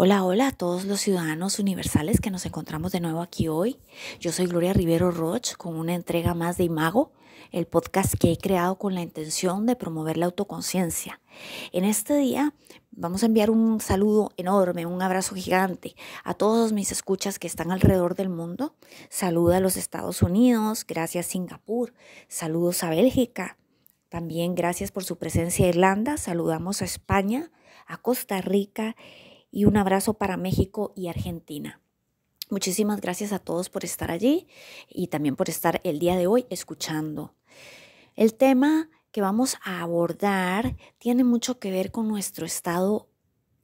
Hola, hola a todos los ciudadanos universales que nos encontramos de nuevo aquí hoy. Yo soy Gloria Rivero Roche con una entrega más de Imago, el podcast que he creado con la intención de promover la autoconciencia. En este día vamos a enviar un saludo enorme, un abrazo gigante a todos mis escuchas que están alrededor del mundo. Saluda a los Estados Unidos, gracias Singapur, saludos a Bélgica. También gracias por su presencia Irlanda, saludamos a España, a Costa Rica y un abrazo para México y Argentina. Muchísimas gracias a todos por estar allí y también por estar el día de hoy escuchando. El tema que vamos a abordar tiene mucho que ver con nuestro estado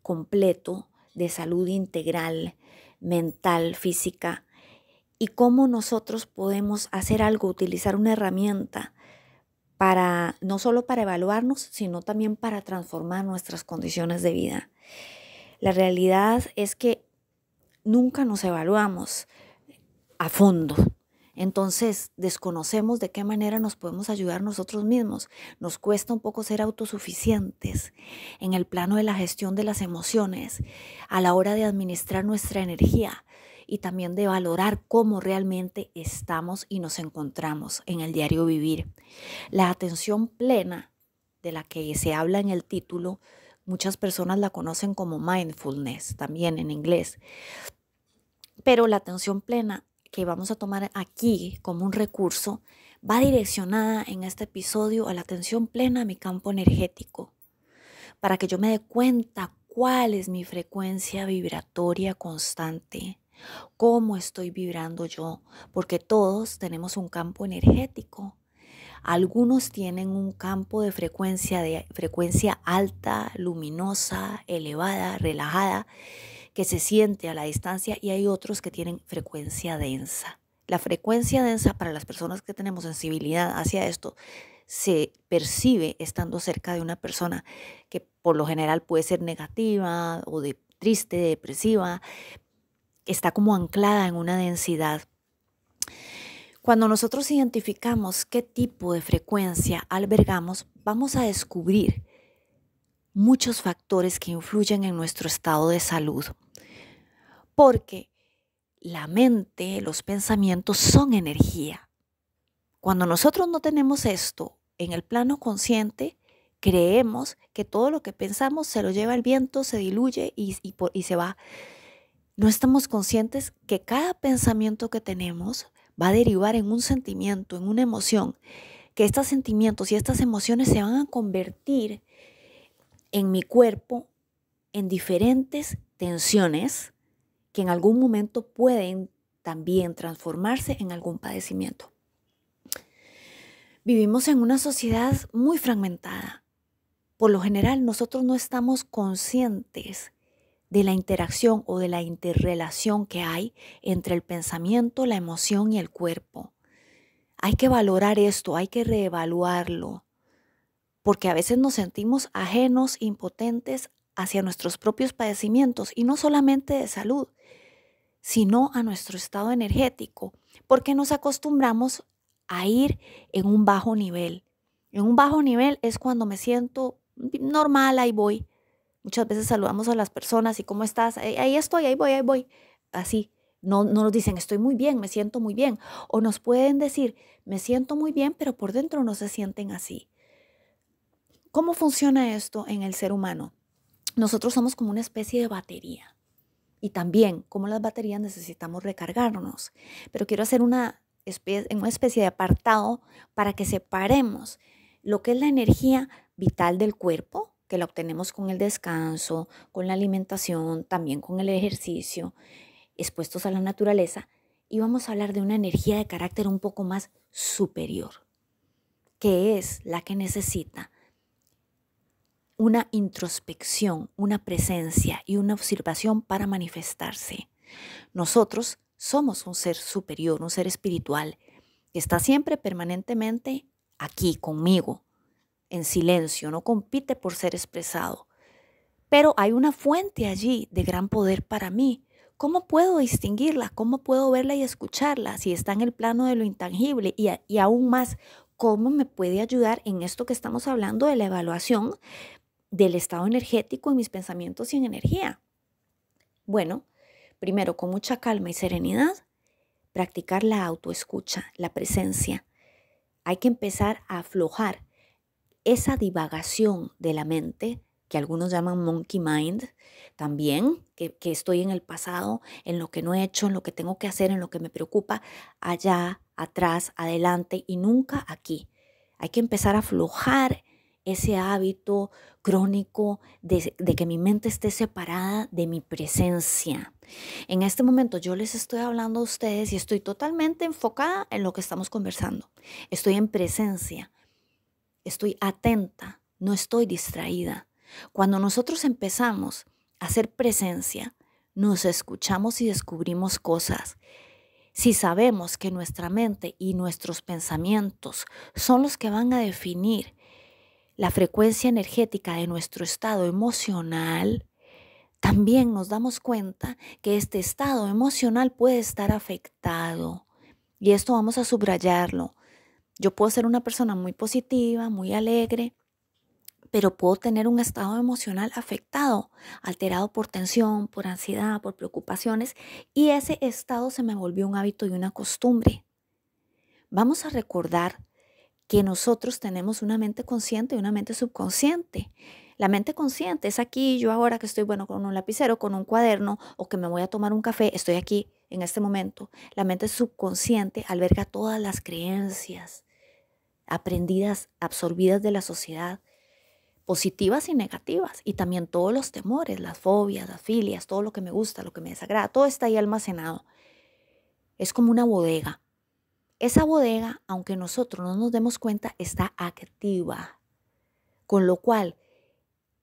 completo de salud integral, mental, física, y cómo nosotros podemos hacer algo, utilizar una herramienta para no solo para evaluarnos, sino también para transformar nuestras condiciones de vida. La realidad es que nunca nos evaluamos a fondo. Entonces desconocemos de qué manera nos podemos ayudar nosotros mismos. Nos cuesta un poco ser autosuficientes en el plano de la gestión de las emociones, a la hora de administrar nuestra energía y también de valorar cómo realmente estamos y nos encontramos en el diario vivir. La atención plena de la que se habla en el título Muchas personas la conocen como mindfulness también en inglés. Pero la atención plena que vamos a tomar aquí como un recurso va direccionada en este episodio a la atención plena a mi campo energético, para que yo me dé cuenta cuál es mi frecuencia vibratoria constante, cómo estoy vibrando yo, porque todos tenemos un campo energético algunos tienen un campo de frecuencia, de frecuencia alta, luminosa, elevada, relajada, que se siente a la distancia y hay otros que tienen frecuencia densa. La frecuencia densa para las personas que tenemos sensibilidad hacia esto se percibe estando cerca de una persona que por lo general puede ser negativa o de, triste, depresiva, está como anclada en una densidad cuando nosotros identificamos qué tipo de frecuencia albergamos, vamos a descubrir muchos factores que influyen en nuestro estado de salud. Porque la mente, los pensamientos son energía. Cuando nosotros no tenemos esto en el plano consciente, creemos que todo lo que pensamos se lo lleva el viento, se diluye y, y se va. No estamos conscientes que cada pensamiento que tenemos va a derivar en un sentimiento, en una emoción, que estos sentimientos y estas emociones se van a convertir en mi cuerpo en diferentes tensiones que en algún momento pueden también transformarse en algún padecimiento. Vivimos en una sociedad muy fragmentada. Por lo general, nosotros no estamos conscientes de la interacción o de la interrelación que hay entre el pensamiento, la emoción y el cuerpo. Hay que valorar esto, hay que reevaluarlo, porque a veces nos sentimos ajenos, impotentes hacia nuestros propios padecimientos y no solamente de salud, sino a nuestro estado energético, porque nos acostumbramos a ir en un bajo nivel. En un bajo nivel es cuando me siento normal, ahí voy. Muchas veces saludamos a las personas y cómo estás, ahí estoy, ahí voy, ahí voy. Así, no, no nos dicen estoy muy bien, me siento muy bien. O nos pueden decir me siento muy bien, pero por dentro no se sienten así. ¿Cómo funciona esto en el ser humano? Nosotros somos como una especie de batería. Y también, como las baterías, necesitamos recargarnos. Pero quiero hacer una especie, una especie de apartado para que separemos lo que es la energía vital del cuerpo que la obtenemos con el descanso, con la alimentación, también con el ejercicio, expuestos a la naturaleza, y vamos a hablar de una energía de carácter un poco más superior, que es la que necesita una introspección, una presencia y una observación para manifestarse. Nosotros somos un ser superior, un ser espiritual, que está siempre permanentemente aquí conmigo, en silencio, no compite por ser expresado. Pero hay una fuente allí de gran poder para mí. ¿Cómo puedo distinguirla? ¿Cómo puedo verla y escucharla si está en el plano de lo intangible? Y, aún más, ¿cómo me puede ayudar en esto que estamos hablando de la evaluación del estado energético en mis pensamientos y en energía? Bueno, primero, con mucha calma y serenidad, practicar la autoescucha, la presencia. Hay que empezar a aflojar esa divagación de la mente, que algunos llaman monkey mind, también, que, estoy en el pasado, en lo que no he hecho, en lo que tengo que hacer, en lo que me preocupa, allá, atrás, adelante y nunca aquí. Hay que empezar a aflojar ese hábito crónico de, de, que mi mente esté separada de mi presencia. En este momento yo les estoy hablando a ustedes y estoy totalmente enfocada en lo que estamos conversando. Estoy en presencia, estoy atenta, no estoy distraída. Cuando nosotros empezamos a hacer presencia, nos escuchamos y descubrimos cosas. Si sabemos que nuestra mente y nuestros pensamientos son los que van a definir la frecuencia energética de nuestro estado emocional, también nos damos cuenta que este estado emocional puede estar afectado. Y esto vamos a subrayarlo. Yo puedo ser una persona muy positiva, muy alegre, pero puedo tener un estado emocional afectado, alterado por tensión, por ansiedad, por preocupaciones, y ese estado se me volvió un hábito y una costumbre. Vamos a recordar que nosotros tenemos una mente consciente y una mente subconsciente. La mente consciente es aquí, yo ahora que estoy bueno con un lapicero, con un cuaderno o que me voy a tomar un café, estoy aquí en este momento, la mente subconsciente alberga todas las creencias aprendidas, absorbidas de la sociedad, positivas y negativas, y también todos los temores, las fobias, las filias, todo lo que me gusta, lo que me desagrada, todo está ahí almacenado. Es como una bodega. Esa bodega, aunque nosotros no nos demos cuenta, está activa, con lo cual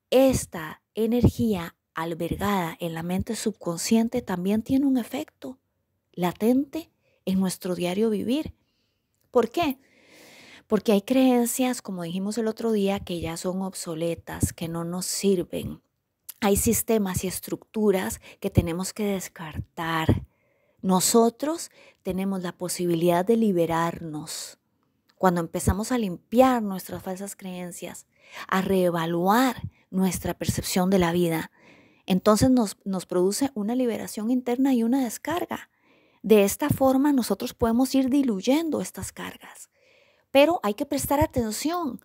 esta energía albergada en la mente subconsciente también tiene un efecto latente en nuestro diario vivir. ¿Por qué? Porque hay creencias, como dijimos el otro día, que ya son obsoletas, que no nos sirven. Hay sistemas y estructuras que tenemos que descartar. Nosotros tenemos la posibilidad de liberarnos cuando empezamos a limpiar nuestras falsas creencias, a reevaluar nuestra percepción de la vida, entonces nos, produce una liberación interna y una descarga. De esta forma nosotros podemos ir diluyendo estas cargas. Pero hay que prestar atención.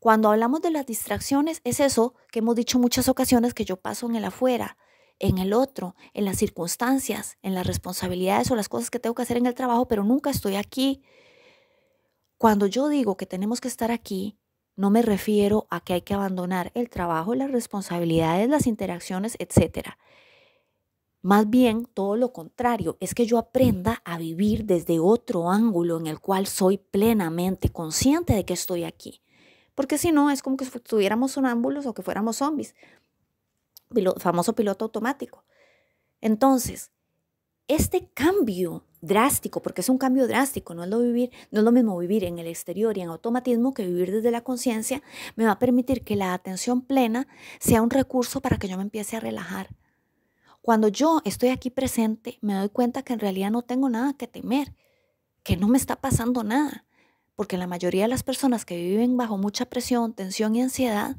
Cuando hablamos de las distracciones, es eso que hemos dicho muchas ocasiones que yo paso en el afuera, en el otro, en las circunstancias, en las responsabilidades o las cosas que tengo que hacer en el trabajo, pero nunca estoy aquí. Cuando yo digo que tenemos que estar aquí, no me refiero a que hay que abandonar el trabajo, las responsabilidades, las interacciones, etc. Más bien, todo lo contrario, es que yo aprenda a vivir desde otro ángulo en el cual soy plenamente consciente de que estoy aquí. Porque si no, es como que estuviéramos sonámbulos o que fuéramos zombies. famoso piloto automático. Entonces, este cambio drástico, porque es un cambio drástico, no es lo, vivir, no es lo mismo vivir en el exterior y en automatismo que vivir desde la conciencia, me va a permitir que la atención plena sea un recurso para que yo me empiece a relajar. Cuando yo estoy aquí presente, me doy cuenta que en realidad no tengo nada que temer, que no me está pasando nada, porque la mayoría de las personas que viven bajo mucha presión, tensión y ansiedad,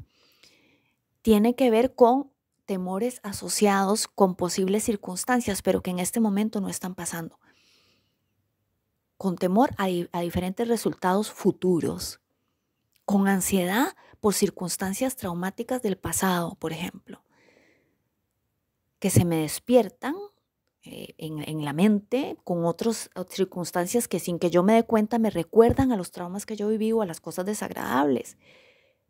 tiene que ver con temores asociados con posibles circunstancias, pero que en este momento no están pasando con temor a, diferentes resultados futuros, con ansiedad por circunstancias traumáticas del pasado, por ejemplo, que se me despiertan eh, en, la mente con otras circunstancias que sin que yo me dé cuenta me recuerdan a los traumas que yo viví o a las cosas desagradables.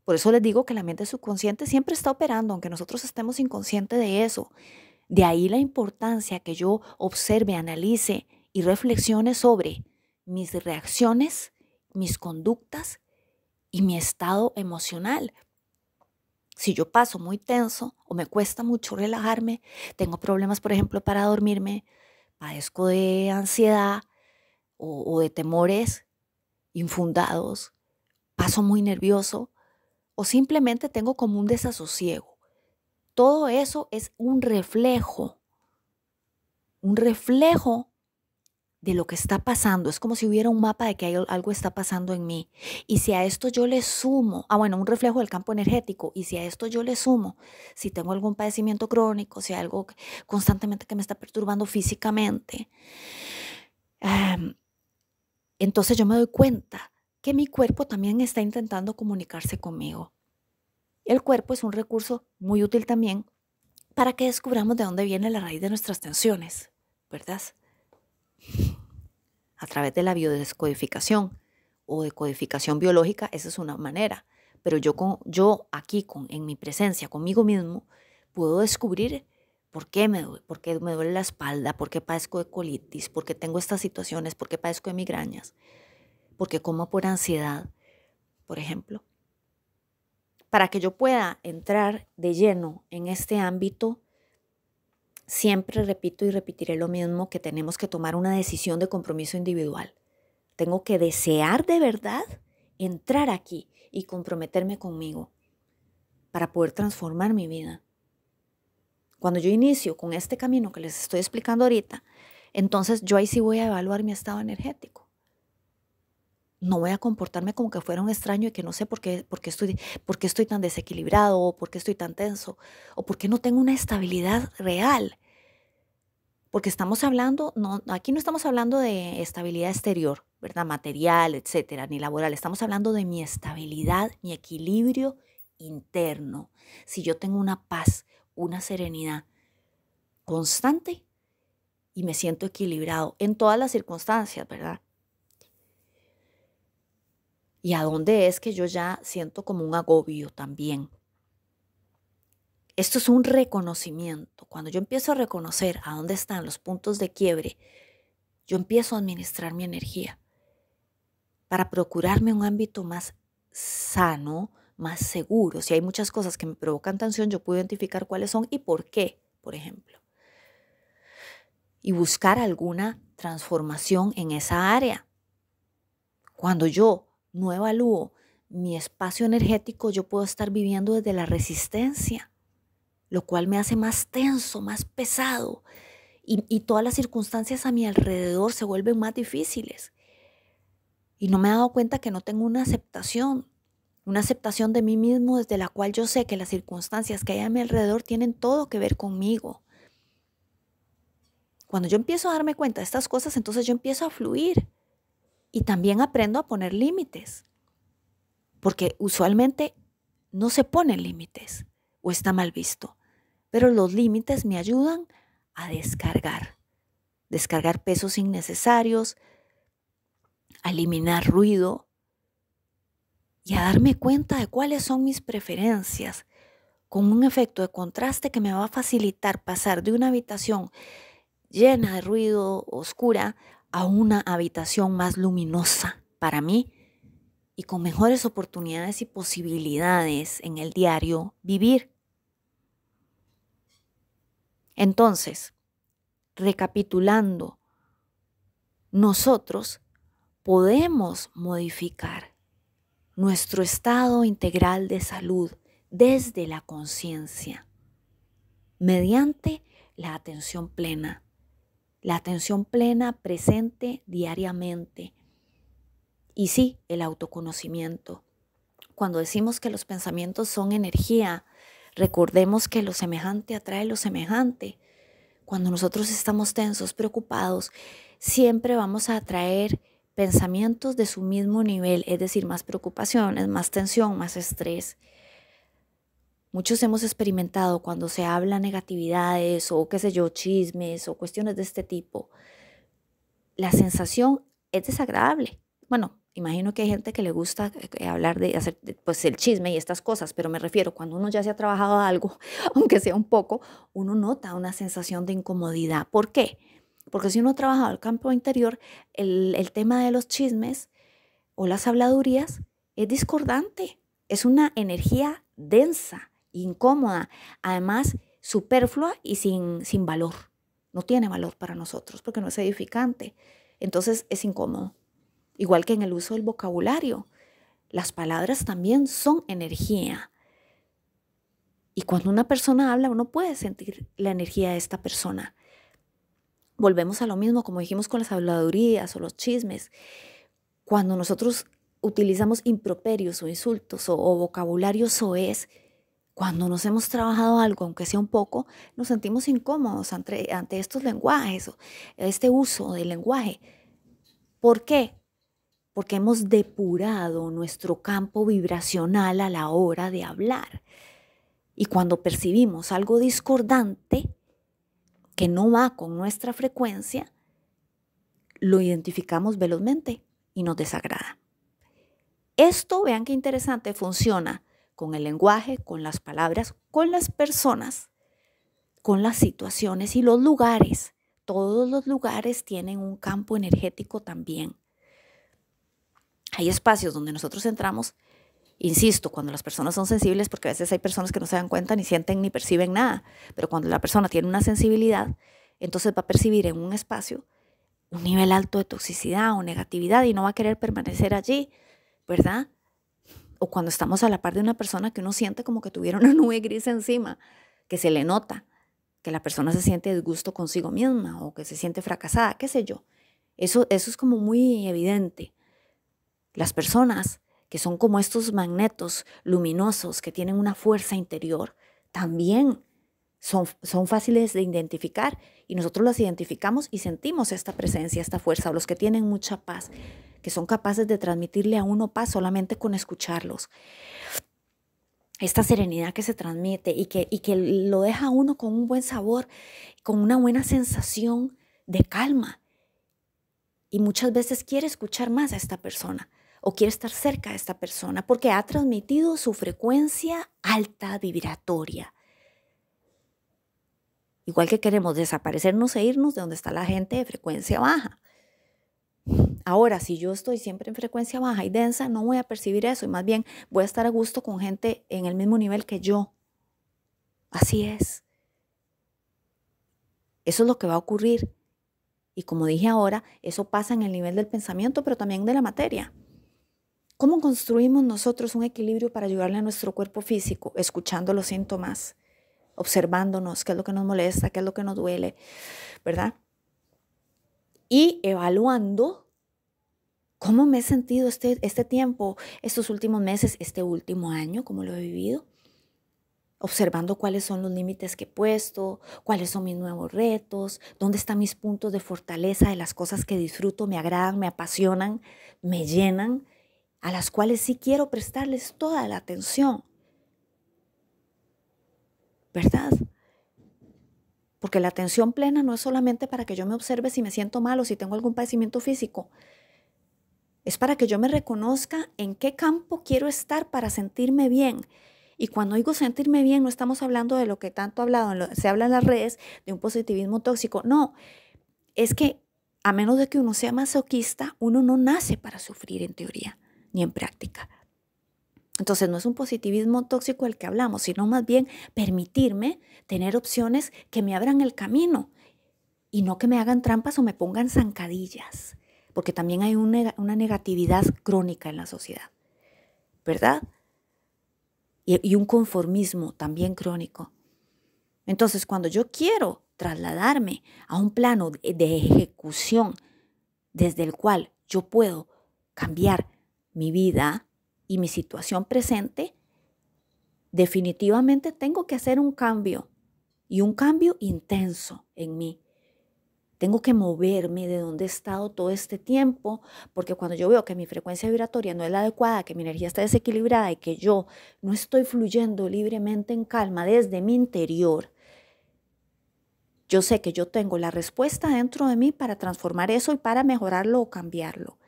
Por eso les digo que la mente subconsciente siempre está operando, aunque nosotros estemos inconscientes de eso. De ahí la importancia que yo observe, analice y reflexione sobre mis reacciones, mis conductas y mi estado emocional. Si yo paso muy tenso o me cuesta mucho relajarme, tengo problemas, por ejemplo, para dormirme, padezco de ansiedad o, de temores infundados, paso muy nervioso o simplemente tengo como un desasosiego. Todo eso es un reflejo, un reflejo de lo que está pasando. Es como si hubiera un mapa de que algo está pasando en mí. Y si a esto yo le sumo, ah, bueno, un reflejo del campo energético, y si a esto yo le sumo, si tengo algún padecimiento crónico, si hay algo constantemente que me está perturbando físicamente, em, entonces yo me doy cuenta que mi cuerpo también está intentando comunicarse conmigo. El cuerpo es un recurso muy útil también para que descubramos de dónde viene la raíz de nuestras tensiones, ¿verdad? a través de la biodescodificación o decodificación biológica, esa es una manera. Pero yo, con, yo aquí, con, en mi presencia, conmigo mismo, puedo descubrir por qué me duele, por qué me duele la espalda, por qué padezco de colitis, por qué tengo estas situaciones, por qué padezco de migrañas, por qué como por ansiedad, por ejemplo. Para que yo pueda entrar de lleno en este ámbito, Siempre repito y repetiré lo mismo que tenemos que tomar una decisión de compromiso individual. Tengo que desear de verdad entrar aquí y comprometerme conmigo para poder transformar mi vida. Cuando yo inicio con este camino que les estoy explicando ahorita, entonces yo ahí sí voy a evaluar mi estado energético no voy a comportarme como que fuera un extraño y que no sé por qué, por qué, estoy, estoy tan desequilibrado, o por qué estoy tan tenso, o por qué no tengo una estabilidad real. Porque estamos hablando, no, aquí no estamos hablando de estabilidad exterior, ¿verdad? Material, etcétera, ni laboral. Estamos hablando de mi estabilidad, mi equilibrio interno. Si yo tengo una paz, una serenidad constante y me siento equilibrado en todas las circunstancias, ¿verdad? y a dónde es que yo ya siento como un agobio también. Esto es un reconocimiento. Cuando yo empiezo a reconocer a dónde están los puntos de quiebre, yo empiezo a administrar mi energía para procurarme un ámbito más sano, más seguro. Si hay muchas cosas que me provocan tensión, yo puedo identificar cuáles son y por qué, por ejemplo. Y buscar alguna transformación en esa área. Cuando yo no evalúo mi espacio energético, yo puedo estar viviendo desde la resistencia, lo cual me hace más tenso, más pesado, y, todas las circunstancias a mi alrededor se vuelven más difíciles. Y no me he dado cuenta que no tengo una aceptación, una aceptación de mí mismo desde la cual yo sé que las circunstancias que hay a mi alrededor tienen todo que ver conmigo. Cuando yo empiezo a darme cuenta de estas cosas, entonces yo empiezo a fluir y también aprendo a poner límites, porque usualmente no se ponen límites o está mal visto, pero los límites me ayudan a descargar, descargar pesos innecesarios, a eliminar ruido y a darme cuenta de cuáles son mis preferencias, con un efecto de contraste que me va a facilitar pasar de una habitación llena de ruido, oscura, a una habitación más luminosa para mí y con mejores oportunidades y posibilidades en el diario vivir. Entonces, recapitulando, nosotros podemos modificar nuestro estado integral de salud desde la conciencia, mediante la atención plena la atención plena presente diariamente. Y sí, el autoconocimiento. Cuando decimos que los pensamientos son energía, recordemos que lo semejante atrae lo semejante. Cuando nosotros estamos tensos, preocupados, siempre vamos a atraer pensamientos de su mismo nivel, es decir, más preocupaciones, más tensión, más estrés. Muchos hemos experimentado cuando se habla negatividades o qué sé yo, chismes o cuestiones de este tipo. La sensación es desagradable. Bueno, imagino que hay gente que le gusta eh, hablar de hacer pues el chisme y estas cosas, pero me refiero cuando uno ya se ha trabajado algo, aunque sea un poco, uno nota una sensación de incomodidad. ¿Por qué? Porque si uno ha trabajado el campo interior, el tema de los chismes o las habladurías es discordante, es una energía densa incómoda, además superflua y sin, sin valor. No tiene valor para nosotros porque no es edificante. Entonces es incómodo. Igual que en el uso del vocabulario. Las palabras también son energía. Y cuando una persona habla, uno puede sentir la energía de esta persona. Volvemos a lo mismo, como dijimos con las habladurías o los chismes. Cuando nosotros utilizamos improperios o insultos o, o vocabulario soez, cuando nos hemos trabajado algo, aunque sea un poco, nos sentimos incómodos ante, estos lenguajes, este uso del lenguaje. ¿Por qué? Porque hemos depurado nuestro campo vibracional a la hora de hablar. Y cuando percibimos algo discordante que no va con nuestra frecuencia, lo identificamos velozmente y nos desagrada. Esto, vean qué interesante, funciona con el lenguaje, con las palabras, con las personas, con las situaciones y los lugares. Todos los lugares tienen un campo energético también. Hay espacios donde nosotros entramos, insisto, cuando las personas son sensibles, porque a veces hay personas que no se dan cuenta, ni sienten, ni perciben nada, pero cuando la persona tiene una sensibilidad, entonces va a percibir en un espacio un nivel alto de toxicidad o negatividad y no va a querer permanecer allí, ¿verdad? o cuando estamos a la par de una persona que uno siente como que tuviera una nube gris encima, que se le nota, que la persona se siente disgusto consigo misma o que se siente fracasada, qué sé yo. Eso, eso es como muy evidente. Las personas que son como estos magnetos luminosos que tienen una fuerza interior, también son, fáciles de identificar y nosotros las identificamos y sentimos esta presencia, esta fuerza, los que tienen mucha paz, que son capaces de transmitirle a uno paz solamente con escucharlos. Esta serenidad que se transmite y que, y que lo deja a uno con un buen sabor, con una buena sensación de calma. Y muchas veces quiere escuchar más a esta persona o quiere estar cerca de esta persona porque ha transmitido su frecuencia alta vibratoria Igual que queremos desaparecernos e irnos de donde está la gente de frecuencia baja. Ahora, si yo estoy siempre en frecuencia baja y densa, no voy a percibir eso y más bien voy a estar a gusto con gente en el mismo nivel que yo. Así es. Eso es lo que va a ocurrir. Y como dije ahora, eso pasa en el nivel del pensamiento, pero también de la materia. ¿Cómo construimos nosotros un equilibrio para ayudarle a nuestro cuerpo físico? Escuchando los síntomas observándonos, qué es lo que nos molesta, qué es lo que nos duele, ¿verdad? Y evaluando cómo me he sentido este, este tiempo, estos últimos meses, este último año, cómo lo he vivido, observando cuáles son los límites que he puesto, cuáles son mis nuevos retos, dónde están mis puntos de fortaleza de las cosas que disfruto, me agradan, me apasionan, me llenan, a las cuales sí quiero prestarles toda la atención ¿verdad? Porque la atención plena no es solamente para que yo me observe si me siento mal o si tengo algún padecimiento físico. Es para que yo me reconozca en qué campo quiero estar para sentirme bien. Y cuando digo sentirme bien, no estamos hablando de lo que tanto hablado, se habla en las redes, de un positivismo tóxico. No, es que a menos de que uno sea masoquista, uno no nace para sufrir en teoría ni en práctica. Entonces no es un positivismo tóxico el que hablamos, sino más bien permitirme tener opciones que me abran el camino y no que me hagan trampas o me pongan zancadillas, porque también hay una, negatividad crónica en la sociedad, ¿verdad? Y, un conformismo también crónico. Entonces cuando yo quiero trasladarme a un plano de ejecución desde el cual yo puedo cambiar mi vida, y mi situación presente, definitivamente tengo que hacer un cambio y un cambio intenso en mí. Tengo que moverme de donde he estado todo este tiempo, porque cuando yo veo que mi frecuencia vibratoria no es la adecuada, que mi energía está desequilibrada y que yo no estoy fluyendo libremente en calma desde mi interior, yo sé que yo tengo la respuesta dentro de mí para transformar eso y para mejorarlo o cambiarlo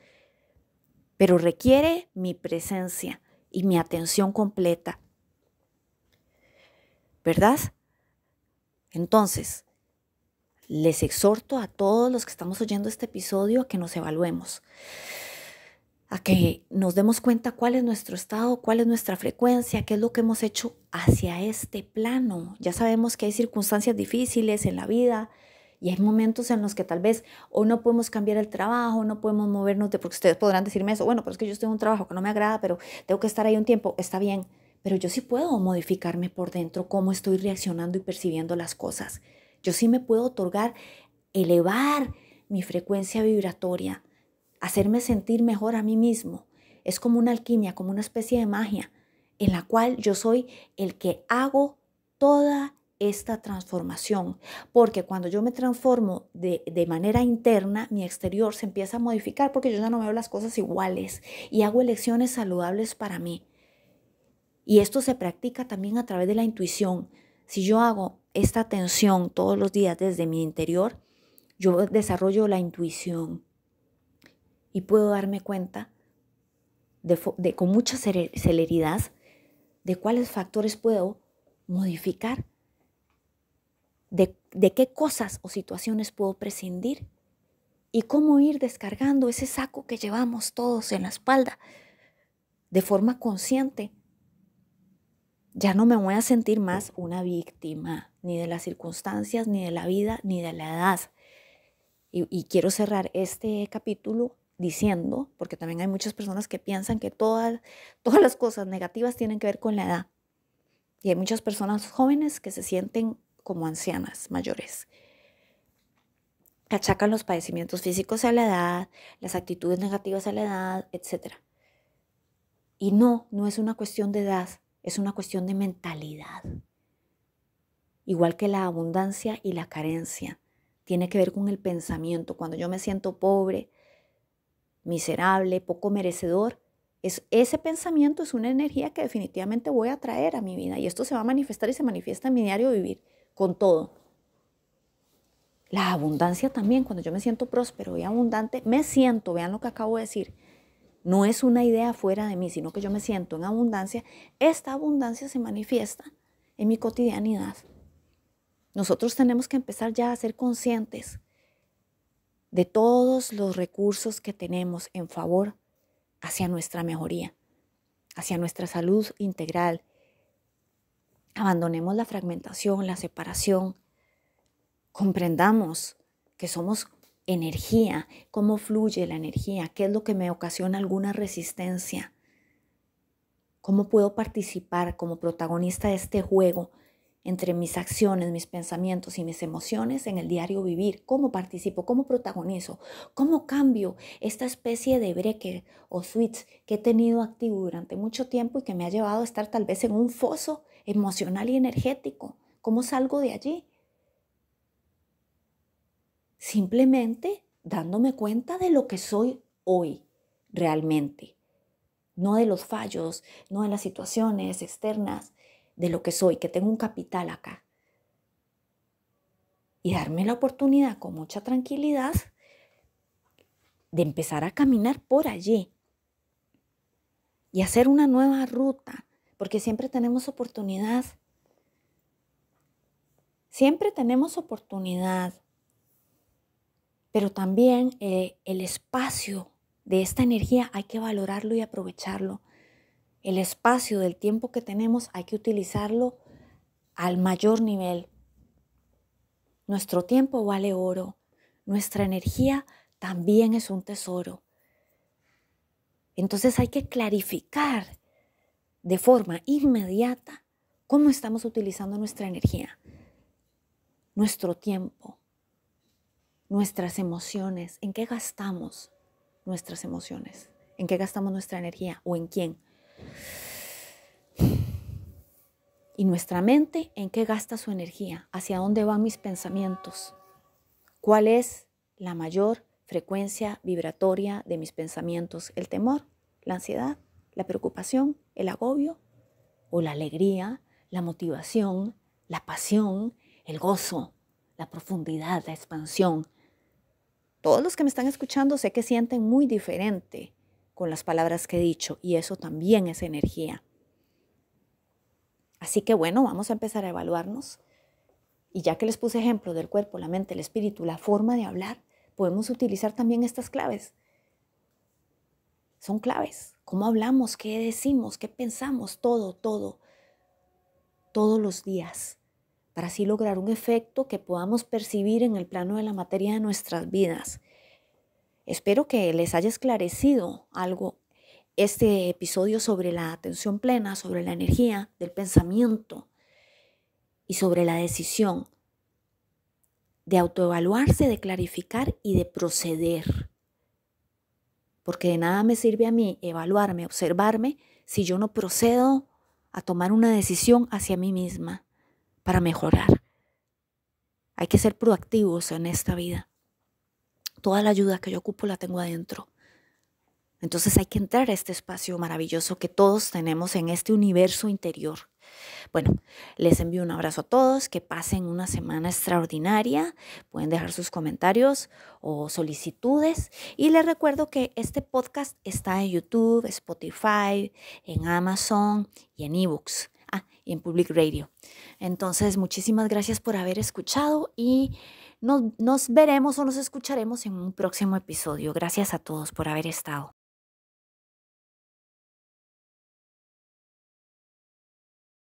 pero requiere mi presencia y mi atención completa. ¿Verdad? Entonces, les exhorto a todos los que estamos oyendo este episodio a que nos evaluemos, a que nos demos cuenta cuál es nuestro estado, cuál es nuestra frecuencia, qué es lo que hemos hecho hacia este plano. Ya sabemos que hay circunstancias difíciles en la vida, y hay momentos en los que tal vez o no podemos cambiar el trabajo, no podemos movernos, de, porque ustedes podrán decirme eso, bueno, pero es que yo estoy en un trabajo que no me agrada, pero tengo que estar ahí un tiempo, está bien, pero yo sí puedo modificarme por dentro cómo estoy reaccionando y percibiendo las cosas. Yo sí me puedo otorgar, elevar mi frecuencia vibratoria, hacerme sentir mejor a mí mismo. Es como una alquimia, como una especie de magia, en la cual yo soy el que hago toda esta transformación, porque cuando yo me transformo de, manera interna, mi exterior se empieza a modificar porque yo ya no veo las cosas iguales y hago elecciones saludables para mí. Y esto se practica también a través de la intuición. Si yo hago esta atención todos los días desde mi interior, yo desarrollo la intuición y puedo darme cuenta con mucha celeridad de cuáles factores puedo modificar de, qué cosas o situaciones puedo prescindir y cómo ir descargando ese saco que llevamos todos en la espalda de forma consciente. Ya no me voy a sentir más una víctima, ni de las circunstancias, ni de la vida, ni de la edad. Y, quiero cerrar este capítulo diciendo, porque también hay muchas personas que piensan que todas, todas las cosas negativas tienen que ver con la edad. Y hay muchas personas jóvenes que se sienten como ancianas mayores. Achacan los padecimientos físicos a la edad, las actitudes negativas a la edad, etc. Y no, no es una cuestión de edad, es una cuestión de mentalidad. Igual que la abundancia y la carencia. Tiene que ver con el pensamiento. Cuando yo me siento pobre, miserable, poco merecedor, ese pensamiento es una energía que definitivamente voy a traer a mi vida y esto se va a manifestar y se manifiesta en mi diario vivir con todo. La abundancia también, cuando yo me siento próspero y abundante, me siento, vean lo que acabo de decir, no es una idea fuera de mí, sino que yo me siento en abundancia, esta abundancia se manifiesta en mi cotidianidad. Nosotros tenemos que empezar ya a ser conscientes de todos los recursos que tenemos en favor hacia nuestra mejoría, hacia nuestra salud integral, Abandonemos la fragmentación, la separación. Comprendamos que somos energía, cómo fluye la energía, qué es lo que me ocasiona alguna resistencia, cómo puedo participar como protagonista de este juego entre mis acciones, mis pensamientos y mis emociones en el diario vivir, cómo participo, cómo protagonizo, cómo cambio esta especie de breaker o switch que he tenido activo durante mucho tiempo y que me ha llevado a estar tal vez en un foso emocional y energético. ¿Cómo salgo de allí? Simplemente dándome cuenta de lo que soy hoy realmente, no de los fallos, no de las situaciones externas, de lo que soy, que tengo un capital acá. Y darme la oportunidad con mucha tranquilidad de empezar a caminar por allí y hacer una nueva ruta porque siempre tenemos oportunidad. Siempre tenemos oportunidad, pero también eh, el espacio de esta energía hay que valorarlo y aprovecharlo. El espacio del tiempo que tenemos hay que utilizarlo al mayor nivel. Nuestro tiempo vale oro, nuestra energía también es un tesoro. Entonces hay que clarificar de forma inmediata cómo estamos utilizando nuestra energía, nuestro tiempo, nuestras emociones, en qué gastamos nuestras emociones, en qué gastamos nuestra energía o en quién. Y nuestra mente, ¿en qué gasta su energía? ¿Hacia dónde van mis pensamientos? ¿Cuál es la mayor frecuencia vibratoria de mis pensamientos? ¿El temor? ¿La ansiedad? la preocupación, el agobio o la alegría, la motivación, la pasión, el gozo, la profundidad, la expansión. Todos los que me están escuchando sé que sienten muy diferente con las palabras que he dicho y eso también es energía. Así que bueno, vamos a empezar a evaluarnos. Y ya que les puse ejemplo del cuerpo, la mente, el espíritu, la forma de hablar, podemos utilizar también estas claves. Son claves cómo hablamos, qué decimos, qué pensamos, todo, todo, todos los días, para así lograr un efecto que podamos percibir en el plano de la materia de nuestras vidas. Espero que les haya esclarecido algo este episodio sobre la atención plena, sobre la energía del pensamiento y sobre la decisión de autoevaluarse, de clarificar y de proceder porque de nada me sirve a mí evaluarme, observarme, si yo no procedo a tomar una decisión hacia mí misma para mejorar. Hay que ser proactivos en esta vida. Toda la ayuda que yo ocupo la tengo adentro. Entonces hay que entrar a este espacio maravilloso que todos tenemos en este universo interior. Bueno, les envío un abrazo a todos, que pasen una semana extraordinaria, pueden dejar sus comentarios o solicitudes y les recuerdo que este podcast está en YouTube, Spotify, en Amazon y en eBooks. Ah, y en Public Radio. Entonces, muchísimas gracias por haber escuchado y nos, nos veremos o nos escucharemos en un próximo episodio. Gracias a todos por haber estado.